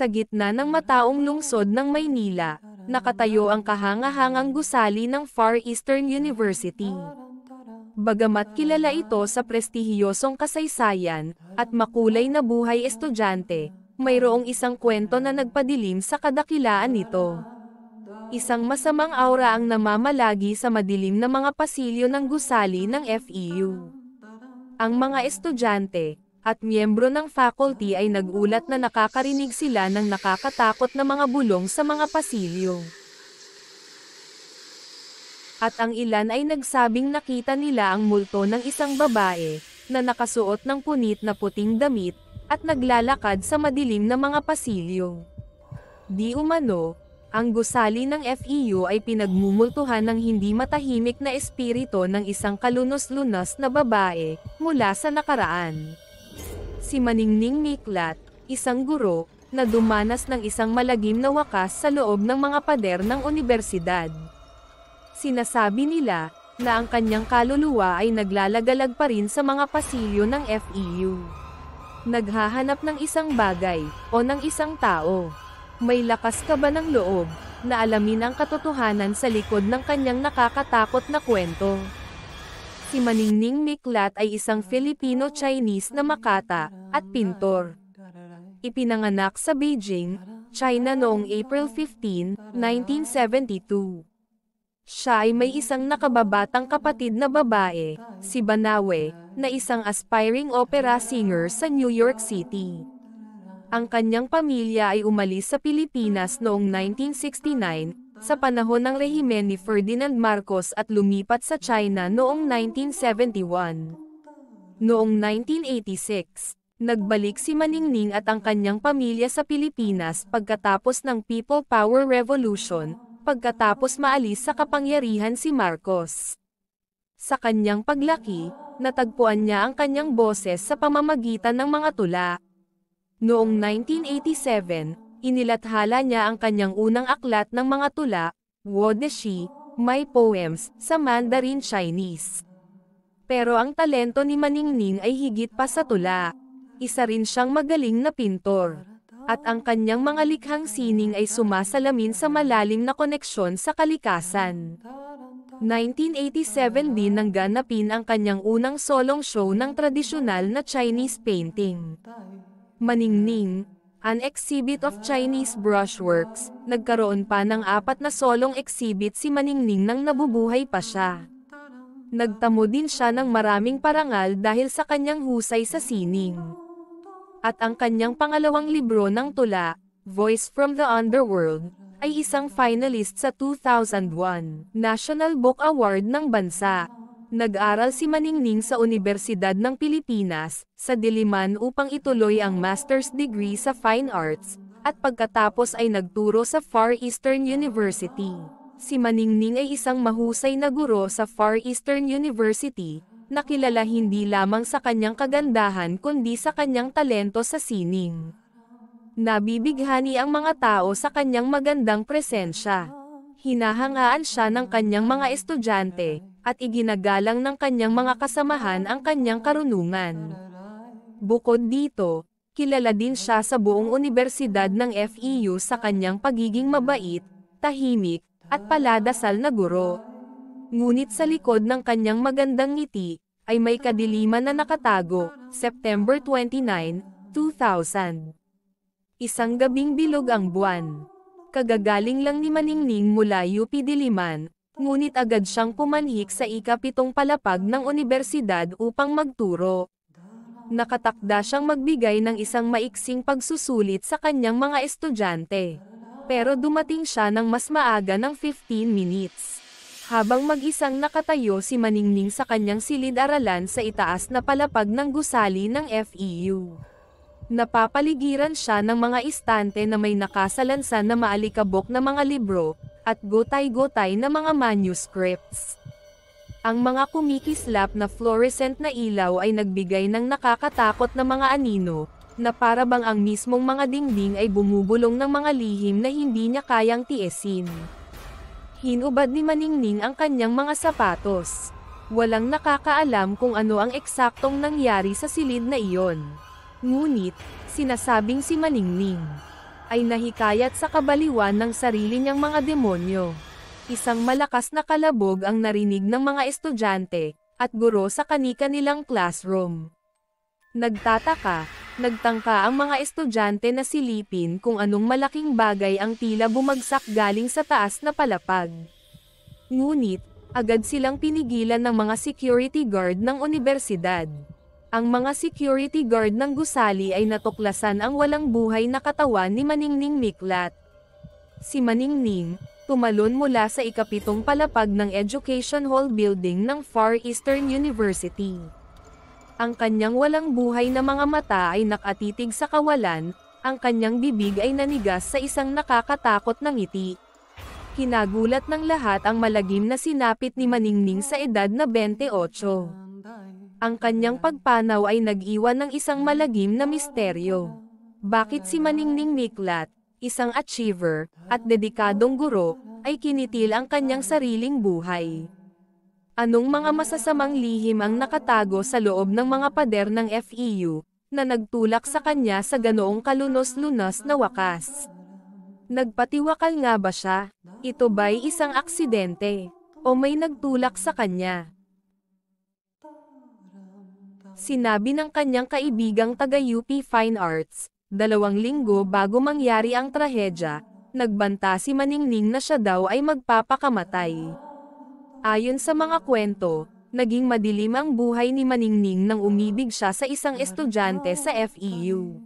Sa gitna ng mataong lungsod ng Maynila, nakatayo ang kahangahangang gusali ng Far Eastern University. Bagamat kilala ito sa prestihiyosong kasaysayan, at makulay na buhay estudyante, mayroong isang kwento na nagpadilim sa kadakilaan nito. Isang masamang aura ang namamalagi sa madilim na mga pasilyo ng gusali ng FEU. Ang mga estudyante, at miyembro ng faculty ay nagulat na nakakarinig sila ng nakakatakot na mga bulong sa mga pasilyo. At ang ilan ay nagsabing nakita nila ang multo ng isang babae, na nakasuot ng punit na puting damit, at naglalakad sa madilim na mga pasilyo. Di umano, ang gusali ng FEU ay pinagmumultuhan ng hindi matahimik na espirito ng isang kalunos-lunos na babae, mula sa nakaraan. Si Maningning Miklat, isang guro, na dumanas ng isang malagim na wakas sa loob ng mga pader ng unibersidad. Sinasabi nila, na ang kanyang kaluluwa ay naglalagalag pa rin sa mga pasilyo ng FEU. Naghahanap ng isang bagay, o ng isang tao. May lakas ka ba ng loob, na alamin ang katotohanan sa likod ng kanyang nakakatakot na kwento? Si Maningning Miklat ay isang Filipino-Chinese na makata at pintor. Ipinanganak sa Beijing, China noong April 15, 1972. Siya ay may isang nakababatang kapatid na babae, si Banawe, na isang aspiring opera singer sa New York City. Ang kanyang pamilya ay umalis sa Pilipinas noong 1969 sa panahon ng rehimen ni Ferdinand Marcos at lumipat sa China noong 1971. Noong 1986, Nagbalik si Maningning at ang kanyang pamilya sa Pilipinas pagkatapos ng People Power Revolution, pagkatapos maalis sa kapangyarihan si Marcos. Sa kanyang paglaki, natagpuan niya ang kanyang boses sa pamamagitan ng mga tula. Noong 1987, Inilathala niya ang kanyang unang aklat ng mga tula, Wodeshi, My Poems, sa Mandarin Chinese. Pero ang talento ni Maningning ay higit pa sa tula. Isa rin siyang magaling na pintor. At ang kanyang mga likhang sining ay sumasalamin sa malalim na koneksyon sa kalikasan. 1987 din nang ganapin ang kanyang unang solong show ng tradisyonal na Chinese painting. Maningning, an exhibit of Chinese brushworks, nagkaroon pa ng apat na solong exhibit si Maningning nang nabubuhay pa siya. Nagtamo din siya ng maraming parangal dahil sa kanyang husay sa sining. At ang kanyang pangalawang libro ng tula, Voice from the Underworld, ay isang finalist sa 2001 National Book Award ng bansa. Nag-aral si Maningning sa Universidad ng Pilipinas, sa Diliman upang ituloy ang master's degree sa Fine Arts, at pagkatapos ay nagturo sa Far Eastern University. Si Maningning ay isang mahusay na guro sa Far Eastern University, nakilala hindi lamang sa kanyang kagandahan kundi sa kanyang talento sa sining. Nabibighani ang mga tao sa kanyang magandang presensya. Hinahangaan siya ng kanyang mga estudyante, at iginagalang ng kanyang mga kasamahan ang kanyang karunungan. Bukod dito, kilala din siya sa buong Universidad ng FEU sa kanyang pagiging mabait, tahimik, at paladasal na guro. Ngunit sa likod ng kanyang magandang ngiti, ay may kadiliman na nakatago, September 29, 2000. Isang gabing bilog ang buwan. Kagagaling lang ni Maningning mula UP Diliman, ngunit agad siyang pumanhik sa ikapitong palapag ng unibersidad upang magturo. Nakatakda siyang magbigay ng isang maiksing pagsusulit sa kanyang mga estudyante. Pero dumating siya ng mas maaga ng 15 minutes. Habang mag-isang nakatayo si Maningning sa kanyang silid-aralan sa itaas na palapag ng gusali ng FEU. Napapaligiran siya ng mga istante na may nakasalansan na maalikabok na mga libro, at gotay-gotay na mga manuscripts. Ang mga kumikislap na fluorescent na ilaw ay nagbigay ng nakakatakot na mga anino, na para ang mismong mga dingding ay bumubulong ng mga lihim na hindi niya kayang tiesin. Hinubad ni Maningning ang kanyang mga sapatos. Walang nakakaalam kung ano ang eksaktong nangyari sa silid na iyon. Ngunit, sinasabing si Maningning ay nahikayat sa kabaliwan ng sarili niyang mga demonyo. Isang malakas na kalabog ang narinig ng mga estudyante, at guro sa kanika nilang classroom. Nagtataka, nagtangka ang mga estudyante na silipin kung anong malaking bagay ang tila bumagsak galing sa taas na palapag. Ngunit, agad silang pinigilan ng mga security guard ng universidad. Ang mga security guard ng gusali ay natuklasan ang walang buhay na katawan ni Maningning Miklat. Si Maningning, tumalon mula sa ikapitong palapag ng Education Hall Building ng Far Eastern University. Ang kanyang walang buhay na mga mata ay nakatitig sa kawalan, ang kanyang bibig ay nanigas sa isang nakakatakot na ngiti. Kinagulat ng lahat ang malagim na sinapit ni Maningning sa edad na 28. Ang kanyang pagpanaw ay nag-iwan ng isang malagim na misteryo. Bakit si Maningning Niklat, isang achiever, at dedikadong guro, ay kinitil ang kanyang sariling buhay? Anong mga masasamang lihim ang nakatago sa loob ng mga pader ng FEU, na nagtulak sa kanya sa ganoong kalunos-lunos na wakas? Nagpatiwakal nga ba siya? Ito ba'y isang aksidente? O may nagtulak sa kanya? Sinabi ng kanyang kaibigang taga-UP Fine Arts, dalawang linggo bago mangyari ang trahedya, nagbanta si Maningning na siya daw ay magpapakamatay. Ayon sa mga kwento, naging madilim ang buhay ni Maningning nang umibig siya sa isang estudyante sa FEU.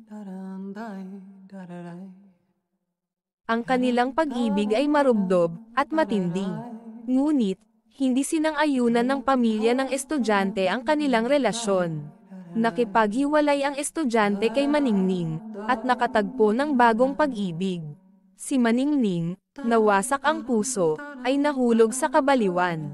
Ang kanilang pag-ibig ay marubdob at matindi. Ngunit, hindi sinang-ayunan ng pamilya ng estudyante ang kanilang relasyon. Nakipaghiwalay ang estudyante kay Maningning, at nakatagpo ng bagong pag-ibig. Si Maningning, nawasak ang puso, ay nahulog sa kabaliwan.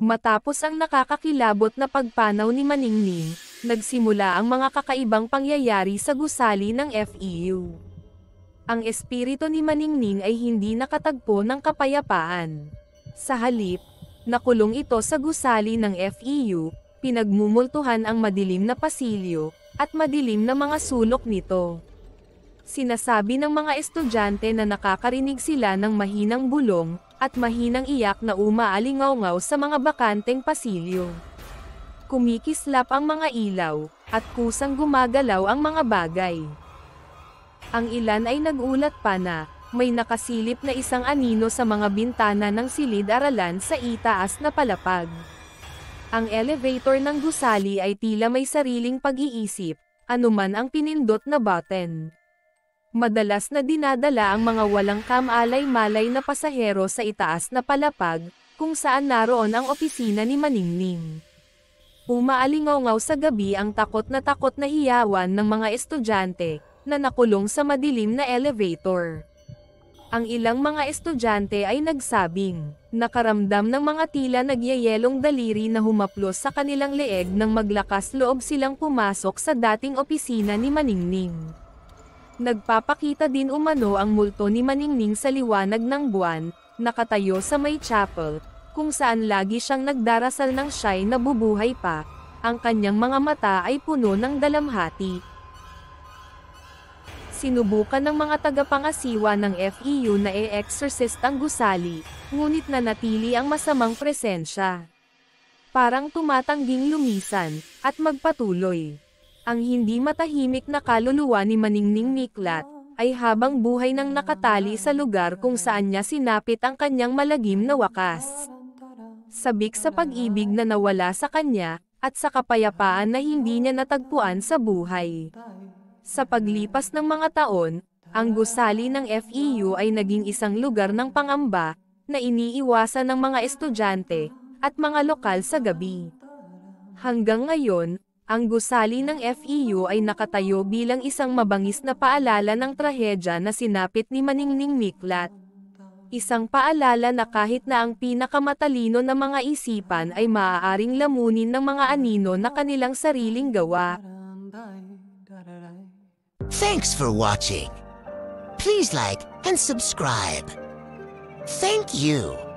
Matapos ang nakakakilabot na pagpanaw ni Maningning, nagsimula ang mga kakaibang pangyayari sa gusali ng FEU ang espiritu ni Maningning ay hindi nakatagpo ng kapayapaan. Sa halip, nakulong ito sa gusali ng FEU, pinagmumultuhan ang madilim na pasilyo, at madilim na mga sulok nito. Sinasabi ng mga estudyante na nakakarinig sila ng mahinang bulong, at mahinang iyak na umaalingaw sa mga bakanteng pasilyo. Kumikislap ang mga ilaw, at kusang gumagalaw ang mga bagay. Ang ilan ay nagulat pa na, may nakasilip na isang anino sa mga bintana ng silid-aralan sa itaas na palapag. Ang elevator ng gusali ay tila may sariling pag-iisip, anuman ang pinindot na button. Madalas na dinadala ang mga walang kamalay-malay na pasahero sa itaas na palapag, kung saan naroon ang opisina ni Maningning. Umaalingaw sa gabi ang takot na takot na hiyawan ng mga estudyante, na nakulong sa madilim na elevator. Ang ilang mga estudyante ay nagsabing, nakaramdam ng mga tila nagyayelong daliri na humaplos sa kanilang leeg nang maglakas loob silang pumasok sa dating opisina ni Maningning. Nagpapakita din umano ang multo ni Maningning sa liwanag ng buwan, nakatayo sa may chapel, kung saan lagi siyang nagdarasal ng na bubuhay pa, ang kanyang mga mata ay puno ng dalamhati, Sinubukan ng mga tagapangasiwa ng FEU na e-exorcist ang gusali, ngunit nanatili ang masamang presensya. Parang tumatangging lumisan, at magpatuloy. Ang hindi matahimik na kaluluwa ni Maningning Miklat, ay habang buhay nang nakatali sa lugar kung saan niya sinapit ang kanyang malagim na wakas. Sabik sa pag-ibig na nawala sa kanya, at sa kapayapaan na hindi niya natagpuan sa buhay. Sa paglipas ng mga taon, ang gusali ng FEU ay naging isang lugar ng pangamba, na iniiwasan ng mga estudyante, at mga lokal sa gabi. Hanggang ngayon, ang gusali ng FEU ay nakatayo bilang isang mabangis na paalala ng trahedya na sinapit ni Maningning Miklat. Isang paalala na kahit na ang pinakamatalino na mga isipan ay maaaring lamunin ng mga anino na kanilang sariling gawa. Thanks for watching. Please like and subscribe. Thank you.